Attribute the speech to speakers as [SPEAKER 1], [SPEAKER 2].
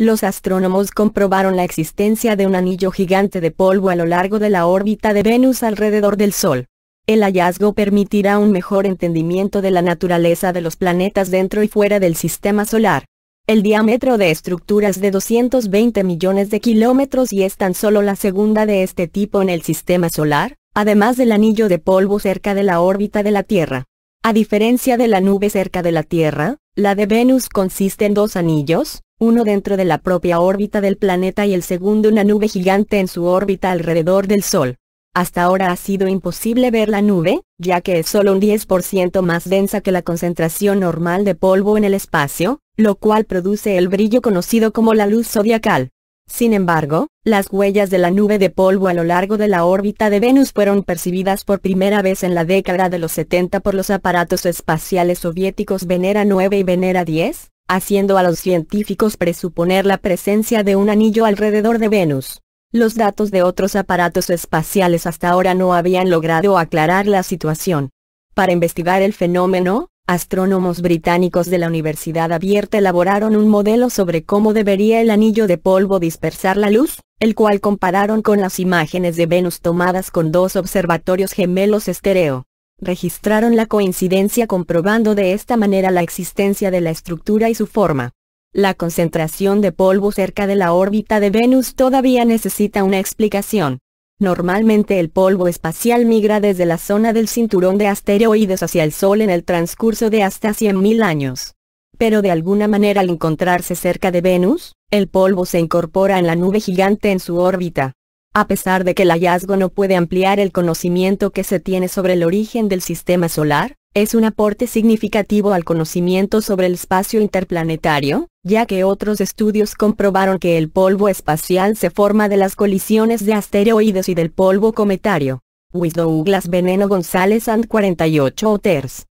[SPEAKER 1] los astrónomos comprobaron la existencia de un anillo gigante de polvo a lo largo de la órbita de Venus alrededor del Sol. El hallazgo permitirá un mejor entendimiento de la naturaleza de los planetas dentro y fuera del sistema solar. El diámetro de estructuras de 220 millones de kilómetros y es tan solo la segunda de este tipo en el sistema solar, además del anillo de polvo cerca de la órbita de la Tierra. A diferencia de la nube cerca de la Tierra, la de Venus consiste en dos anillos, uno dentro de la propia órbita del planeta y el segundo una nube gigante en su órbita alrededor del Sol. Hasta ahora ha sido imposible ver la nube, ya que es solo un 10% más densa que la concentración normal de polvo en el espacio, lo cual produce el brillo conocido como la luz zodiacal. Sin embargo, las huellas de la nube de polvo a lo largo de la órbita de Venus fueron percibidas por primera vez en la década de los 70 por los aparatos espaciales soviéticos Venera 9 y Venera 10, haciendo a los científicos presuponer la presencia de un anillo alrededor de Venus. Los datos de otros aparatos espaciales hasta ahora no habían logrado aclarar la situación. Para investigar el fenómeno, astrónomos británicos de la Universidad Abierta elaboraron un modelo sobre cómo debería el anillo de polvo dispersar la luz, el cual compararon con las imágenes de Venus tomadas con dos observatorios gemelos estéreo registraron la coincidencia comprobando de esta manera la existencia de la estructura y su forma. La concentración de polvo cerca de la órbita de Venus todavía necesita una explicación. Normalmente el polvo espacial migra desde la zona del cinturón de asteroides hacia el Sol en el transcurso de hasta 100.000 años. Pero de alguna manera al encontrarse cerca de Venus, el polvo se incorpora en la nube gigante en su órbita. A pesar de que el hallazgo no puede ampliar el conocimiento que se tiene sobre el origen del sistema solar, es un aporte significativo al conocimiento sobre el espacio interplanetario, ya que otros estudios comprobaron que el polvo espacial se forma de las colisiones de asteroides y del polvo cometario. With Douglas Veneno González and 48 Oters